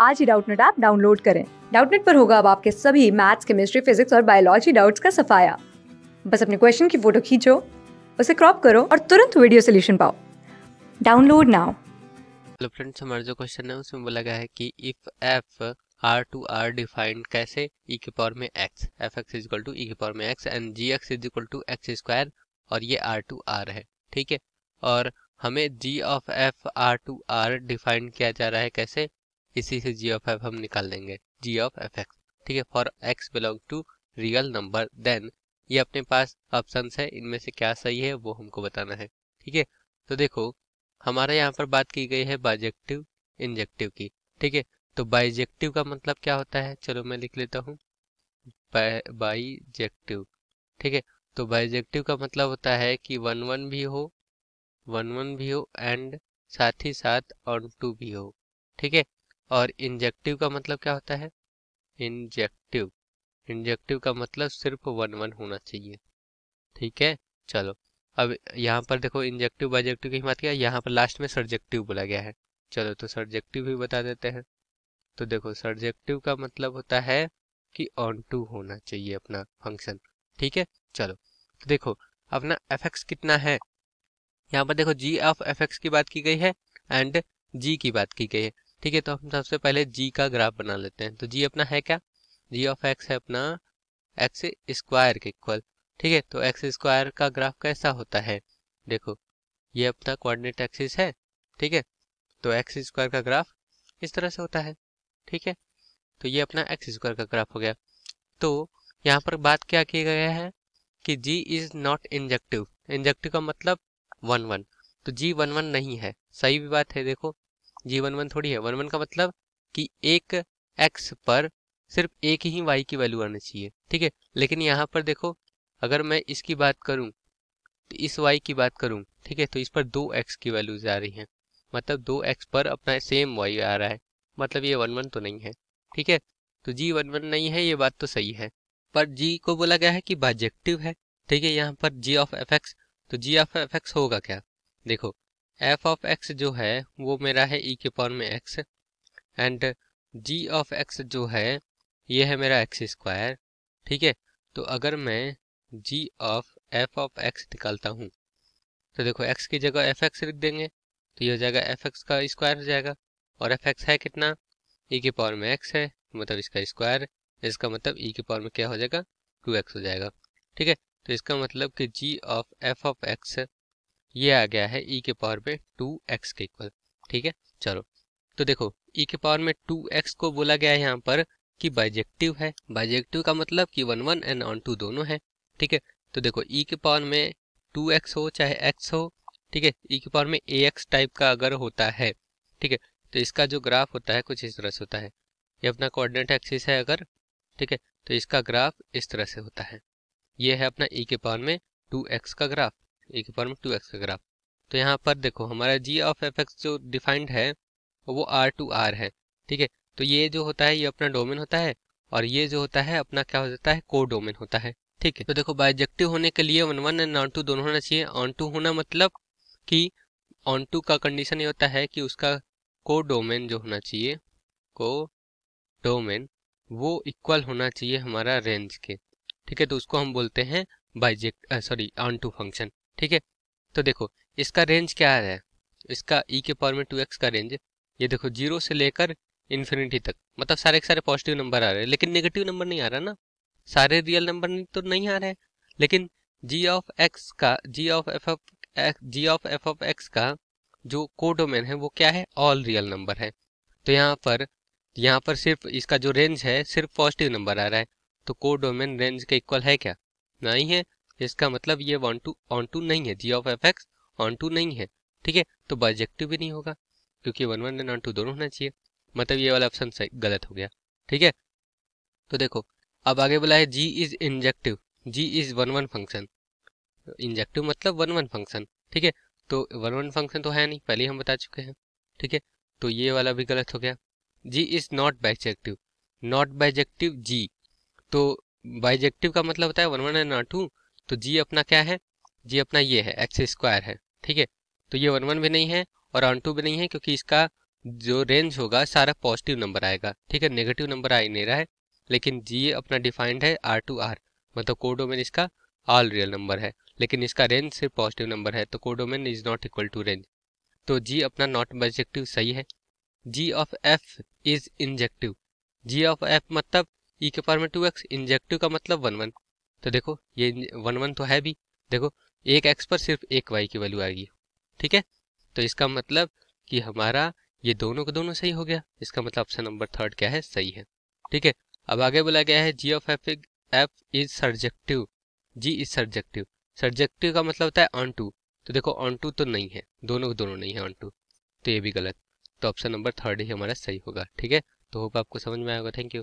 आज ही Doubtnut app download करें डाउटनेट पर होगा अब आपके सभी मैथ्स केमिस्ट्री फिजिक्स और बायोलॉजी डाउट्स का सफाया बस अपने क्वेश्चन की फोटो खींचो उसे क्रॉप करो और तुरंत वीडियो सोल्यूशन पाओ डाउनलोड नाउ हेलो फ्रेंड्स हमारा जो क्वेश्चन है उसमें बोला गया है कि if f r to r defined कैसे ई के पावर में x f x is equal to e के पावर में x and g x is equal to x square और ये आर टू आर है ठीक है और हमें g of f r to r defined किया जा रहा है कैसे इसी से जी ऑफ एफ हम निकाल देंगे जी ऑफ एफ एक्स ठीक है for x belong to real number then ये अपने पास ऑप्शन है इनमें से क्या सही है वो हमको बताना है ठीक है तो देखो हमारे यहाँ पर बात की गई है बाइजेक्टिव इंजेक्टिव की ठीक है तो बाइजेक्टिव का मतलब क्या होता है चलो मैं लिख लेता हूँ बाइजेक्टिव ठीक है तो बाइजेक्टिव का मतलब होता है कि वन वन भी हो वन वन भी हो एंड साथ ही साथ ऑन टू भी हो ठीक है और इंजेक्टिव का मतलब क्या होता है इंजेक्टिव इंजेक्टिव का मतलब सिर्फ वन वन होना चाहिए ठीक है चलो अब यहाँ पर देखो इंजेक्टिव बाइजेक्टिव की बात किया यहाँ पर लास्ट में सर्जेक्टिव बोला गया है चलो तो सर्जेक्टिव भी बता देते हैं तो देखो सर्जेक्टिव का मतलब होता है कि ऑन टू होना चाहिए अपना फंक्शन ठीक है चलो तो देखो अपना एफ एक्स कितना है यहाँ पर देखो जी ऑफ एफ एक्स की बात की गई है एंड जी की बात की गई है ठीक है तो हम सबसे पहले जी का ग्राफ बना लेते हैं तो जी अपना है क्या जी ऑफ एक्स है अपना एक्स स्क्वायर के इक्वल ठीक है तो एक्स स्क्वायर का ग्राफ कैसा होता है देखो ये अपना कोऑर्डिनेट एक्सिस है ठीक है तो एक्स स्क्वायर का ग्राफ इस तरह से होता है ठीक है तो ये अपना एक्स स्क्वायर का ग्राफ हो गया तो यहाँ पर बात क्या किया गया है कि g is not injective injective का मतलब वन वन तो जी वन वन नहीं है सही भी बात है देखो जी वन वन थोड़ी है वन वन का मतलब कि एक एक्स पर सिर्फ एक ही वाई की वैल्यू आनी चाहिए ठीक है लेकिन यहाँ पर देखो अगर मैं इसकी बात करूँ तो इस वाई की बात करूँ ठीक है तो इस पर दो एक्स की वैल्यूज आ रही हैं मतलब दो एक्स पर अपना सेम वाई आ रहा है मतलब ये वन वन तो नहीं है ठीक है तो जी वन वन नहीं है ये बात तो सही है पर जी को बोला गया है कि बाजेक्टिव है ठीक है यहाँ पर जी ऑफ एफ एक्स तो जी ऑफ एफ एक्स होगा क्या देखो एफ ऑफ एक्स जो है वो मेरा है ई e के पावर में x and g of x जो है ये है मेरा एक्स स्क्वायर ठीक है तो अगर मैं g of f of x निकालता हूँ तो देखो एक्स की जगह एफ एक्स लिख देंगे तो ये हो जाएगा एफ एक्स का स्क्वायर हो जाएगा और एफ एक्स है कितना ई e के पावर में एक्स है मतलब इसका स्क्वायर इसका मतलब ई e के पावर में क्या हो जाएगा टू एक्स हो जाएगा ठीक है तो इसका मतलब कि g of f of x ये आ गया है ई e के पावर में टू एक्स के इक्वल ठीक है चलो तो देखो ई e के पावर में टू एक्स को बोला गया है यहाँ पर कि बाइजेक्टिव है बाइजेक्टिव का मतलब कि one one and onto दोनों है ठीक है तो देखो ई e के पावर में टू एक्स हो चाहे एक्स हो ठीक है ई के पावर में ए एक्स टाइप का अगर होता है ठीक है तो इसका जो ग्राफ होता है कुछ इस तरह से होता है ये अपना कोऑर्डिनेट एक्सिस है अगर ठीक है तो इसका ग्राफ इस तरह से होता है ये है अपना ई के पावर में टू एक्स का ग्राफ ए की पावर में टू एक्स का ग्राफ तो यहाँ पर देखो हमारा जी ऑफ एफ एक्स जो डिफाइंड है वो आर टू आर है ठीक है तो ये जो होता है ये अपना डोमेन होता है और ये जो होता है अपना क्या हो जाता है को डोमेन होता है ठीक है तो देखो बाइजेक्टिव होने के लिए one one and onto दोनों होना चाहिए ऑन टू होना मतलब कि ऑन टू का कंडीशन ये होता है कि उसका को डोमेन जो होना चाहिए को डोमेन वो इक्वल होना चाहिए हमारा रेंज के ठीक है तो उसको हम बोलते हैं biject sorry onto function ठीक है तो देखो इसका रेंज क्या है इसका ई e के पावर में टू एक्स का रेंज ये देखो जीरो से लेकर इन्फिनिटी तक मतलब सारे के सारे पॉजिटिव नंबर आ रहे हैं लेकिन नेगेटिव नंबर नहीं आ रहा ना सारे रियल नंबर तो नहीं आ रहे लेकिन जी ऑफ एक्स का g of f of x g of f of x का जो कोडोमेन है वो क्या है ऑल रियल नंबर है तो यहाँ पर यहाँ पर सिर्फ इसका जो रेंज है सिर्फ पॉजिटिव नंबर आ रहा है तो कोडोमेन रेंज के इक्वल है क्या नहीं है इसका मतलब ये वन टू ऑन टू नहीं है g of f x onto नहीं है ठीक है तो बाइजेक्टिव भी नहीं होगा क्योंकि one one and onto दोनों होना चाहिए मतलब ये वाला ऑप्शन गलत हो गया ठीक है तो देखो अब आगे बोला है g is injective g is one one function injective मतलब वन वन फंक्शन ठीक है तो वन वन फंक्शन तो है नहीं पहले हम बता चुके हैं ठीक है तो ये वाला भी गलत हो गया g is not bijective not bijective g तो बाइजेक्टिव का मतलब होता है one one and onto तो जी अपना क्या है जी अपना ये है एक्स स्क्वायर है ठीक है तो ये वन वन भी नहीं है और वन टू भी नहीं है क्योंकि इसका जो रेंज होगा सारा पॉजिटिव नंबर आएगा ठीक है नेगेटिव नंबर आ ही नहीं रहा है लेकिन जी अपना डिफाइंड है आर टू आर मतलब कोडोमेन इसका ऑल रियल नंबर है लेकिन इसका रेंज सिर्फ पॉजिटिव नंबर है तो codomain is not equal to range तो जी अपना नॉट बजेक्टिव सही है g of f is injective g of f मतलब ई e के पावर में टू एक्स इंजेक्टिव का मतलब वन वन तो देखो ये वन वन तो है भी देखो एक एक्स पर सिर्फ एक वाई की वैल्यू आएगी ठीक है तो इसका मतलब कि हमारा ये दोनों के दोनों सही हो गया इसका मतलब ऑप्शन नंबर थर्ड क्या है सही है ठीक है अब आगे बोला गया है g of f f is surjective g is surjective surjective का मतलब होता है ऑन टू तो देखो ऑन टू तो नहीं है दोनों के दोनों नहीं है ऑन टू तो ये भी गलत तो ऑप्शन नंबर थर्ड ही हमारा सही होगा ठीक है तो होप आपको समझ में आएगा थैंक यू